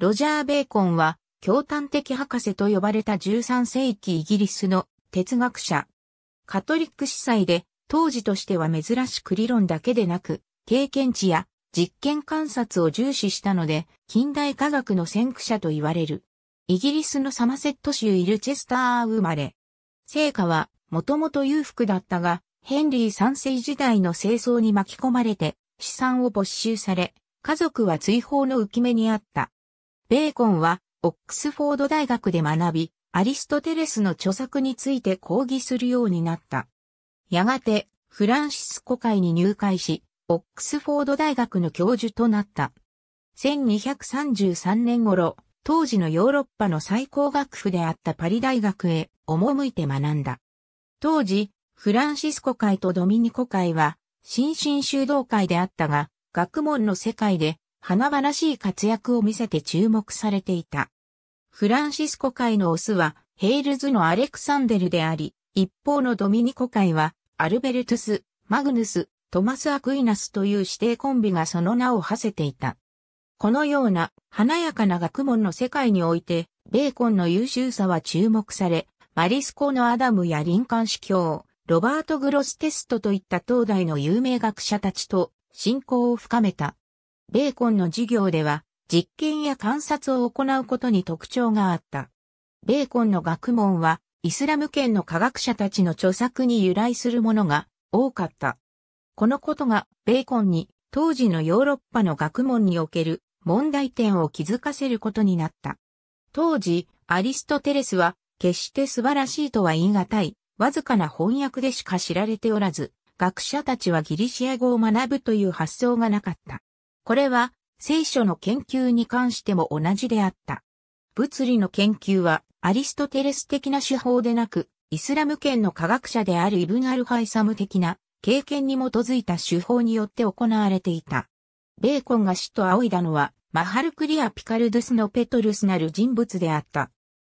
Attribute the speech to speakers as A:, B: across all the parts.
A: ロジャー・ベーコンは、共端的博士と呼ばれた13世紀イギリスの哲学者。カトリック司祭で、当時としては珍しく理論だけでなく、経験値や実験観察を重視したので、近代科学の先駆者と言われる。イギリスのサマセット州イルチェスター生まれ。聖火は、もともと裕福だったが、ヘンリー3世時代の清掃に巻き込まれて、資産を没収され、家族は追放の浮き目にあった。ベーコンは、オックスフォード大学で学び、アリストテレスの著作について講義するようになった。やがて、フランシスコ会に入会し、オックスフォード大学の教授となった。1233年頃、当時のヨーロッパの最高学府であったパリ大学へ赴いて学んだ。当時、フランシスコ会とドミニコ会は、新進修道会であったが、学問の世界で華々しい活躍を見せて注目されていた。フランシスコ会のオスは、ヘイルズのアレクサンデルであり、一方のドミニコ会は、アルベルトゥス、マグヌス、トマス・アクイナスという指定コンビがその名を馳せていた。このような華やかな学問の世界において、ベーコンの優秀さは注目され、マリスコのアダムやリンカン司教、ロバート・グロステストといった当代の有名学者たちと親交を深めた。ベーコンの授業では、実験や観察を行うことに特徴があった。ベーコンの学問は、イスラム圏の科学者たちの著作に由来するものが多かった。このことが、ベーコンに、当時のヨーロッパの学問における問題点を気づかせることになった。当時、アリストテレスは、決して素晴らしいとは言い難い、わずかな翻訳でしか知られておらず、学者たちはギリシア語を学ぶという発想がなかった。これは聖書の研究に関しても同じであった。物理の研究はアリストテレス的な手法でなく、イスラム圏の科学者であるイブン・アル・ハイサム的な経験に基づいた手法によって行われていた。ベーコンが死と仰いだのは、マハルクリア・ピカルドゥスのペトルスなる人物であった。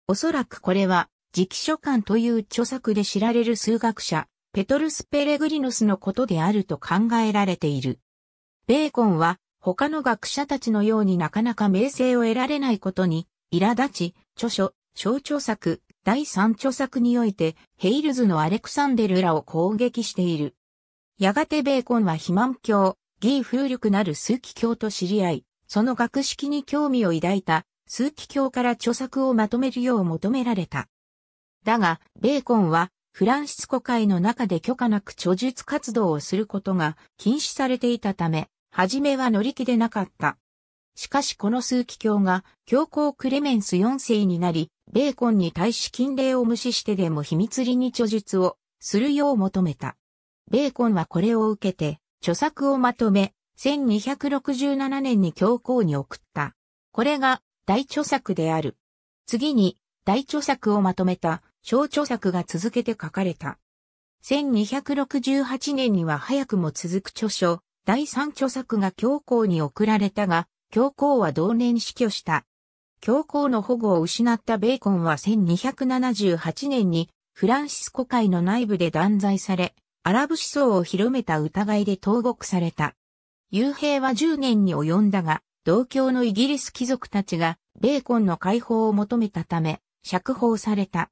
A: おそらくこれは、直書館という著作で知られる数学者、ペトルス・ペレグリノスのことであると考えられている。ベーコンは、他の学者たちのようになかなか名声を得られないことに、苛立ち、著書、小著作、第三著作において、ヘイルズのアレクサンデルらを攻撃している。やがてベーコンは肥満教、義風力なる数奇教と知り合い、その学識に興味を抱いた、数奇教から著作をまとめるよう求められた。だが、ベーコンは、フランシスコ会の中で許可なく著述活動をすることが禁止されていたため、初めは乗り気でなかった。しかしこの数奇卿が教皇クレメンス4世になり、ベーコンに対し禁令を無視してでも秘密裏に著述をするよう求めた。ベーコンはこれを受けて、著作をまとめ、1267年に教皇に送った。これが大著作である。次に大著作をまとめた小著作が続けて書かれた。1268年には早くも続く著書、第三著作が教皇に送られたが、教皇は同年死去した。教皇の保護を失ったベーコンは1278年にフランシスコ会の内部で断罪され、アラブ思想を広めた疑いで投獄された。幽閉は10年に及んだが、同郷のイギリス貴族たちがベーコンの解放を求めたため、釈放された。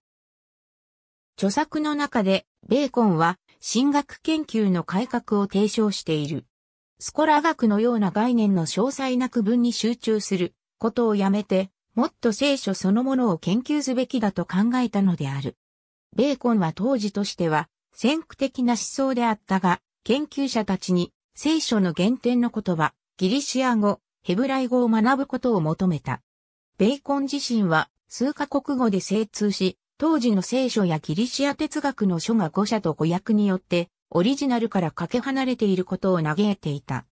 A: 著作の中で、ベーコンは、進学研究の改革を提唱している。スコラ学のような概念の詳細な区分に集中することをやめて、もっと聖書そのものを研究すべきだと考えたのである。ベーコンは当時としては、先駆的な思想であったが、研究者たちに聖書の原点の言葉、ギリシア語、ヘブライ語を学ぶことを求めた。ベーコン自身は数カ国語で精通し、当時の聖書やギリシア哲学の書が5社と語訳によってオリジナルからかけ離れていることを嘆いていた。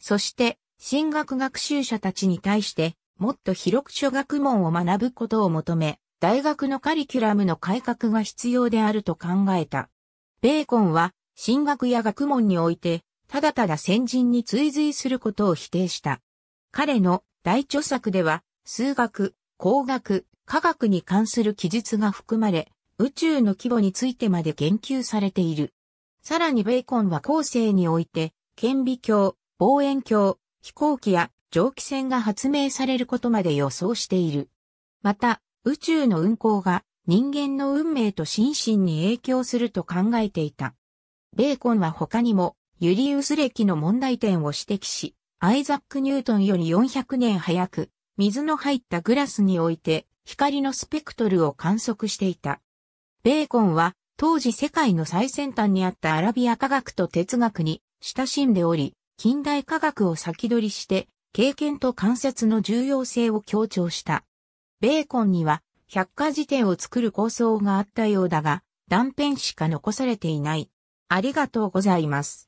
A: そして、進学学習者たちに対して、もっと広く諸学問を学ぶことを求め、大学のカリキュラムの改革が必要であると考えた。ベーコンは、進学や学問において、ただただ先人に追随することを否定した。彼の大著作では、数学、工学、科学に関する記述が含まれ、宇宙の規模についてまで言及されている。さらにベーコンは後世において、顕微鏡、望遠鏡、飛行機や蒸気船が発明されることまで予想している。また、宇宙の運行が人間の運命と心身に影響すると考えていた。ベーコンは他にも、ユリウス歴の問題点を指摘し、アイザック・ニュートンより400年早く、水の入ったグラスにおいて、光のスペクトルを観測していた。ベーコンは、当時世界の最先端にあったアラビア科学と哲学に親しんでおり、近代科学を先取りして、経験と観察の重要性を強調した。ベーコンには、百科事典を作る構想があったようだが、断片しか残されていない。ありがとうございます。